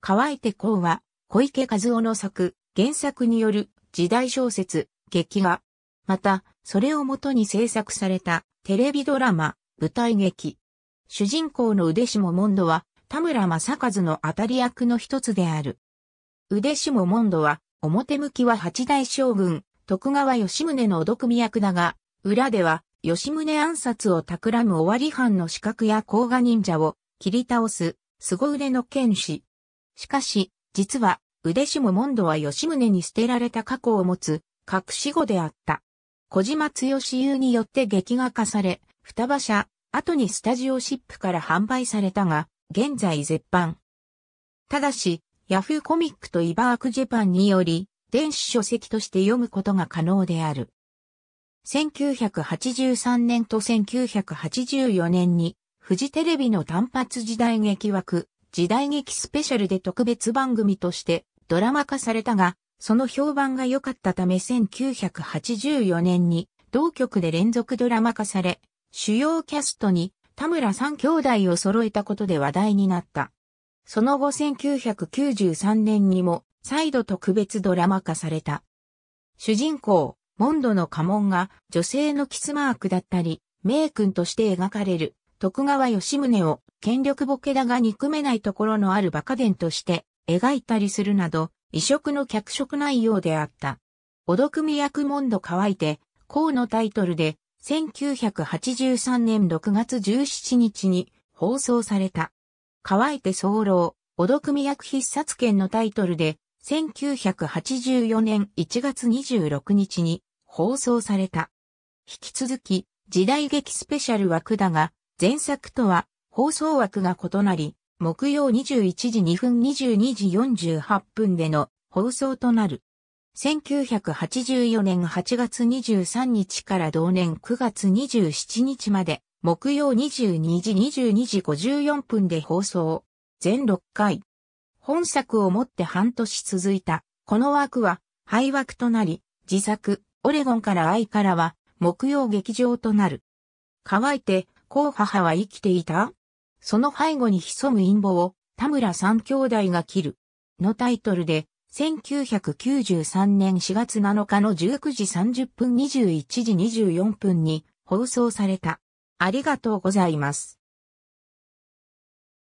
乾いてこうは、小池和夫の作、原作による時代小説、劇画。また、それをもとに制作されたテレビドラマ、舞台劇。主人公の腕下モンドは、田村正和の当たり役の一つである。腕下モンドは、表向きは八代将軍、徳川吉宗のお毒味役だが、裏では、吉宗暗殺を企む尾張藩の資格や甲賀忍者を切り倒す、凄腕の剣士、しかし、実は、腕下ンドは吉宗に捨てられた過去を持つ、隠し子であった。小島剛優によって劇画化され、双葉社、後にスタジオシップから販売されたが、現在絶版。ただし、ヤフーコミックとイバークジャパンにより、電子書籍として読むことが可能である。1983年と1984年に、フジテレビの単発時代劇枠、時代劇スペシャルで特別番組としてドラマ化されたが、その評判が良かったため1984年に同局で連続ドラマ化され、主要キャストに田村三兄弟を揃えたことで話題になった。その後1993年にも再度特別ドラマ化された。主人公、モンドの家紋が女性のキスマークだったり、名君として描かれる徳川吉宗を権力ボケだが憎めないところのあるバカ伝として描いたりするなど、異色の脚色内容であった。おどくみ役モンド乾いて、こうのタイトルで、1983年6月17日に放送された。乾いて候、おどくみ役必殺権のタイトルで、1984年1月26日に放送された。引き続き、時代劇スペシャル枠だが、前作とは放送枠が異なり、木曜21時2分22時48分での放送となる。1984年8月23日から同年9月27日まで、木曜22時22時54分で放送。全6回。本作をもって半年続いた、この枠は、廃枠となり、自作、オレゴンから愛からは、木曜劇場となる。乾いて、こう母は生きていたその背後に潜む陰謀を田村三兄弟が切る。のタイトルで、1993年4月7日の19時30分21時24分に放送された。ありがとうございます。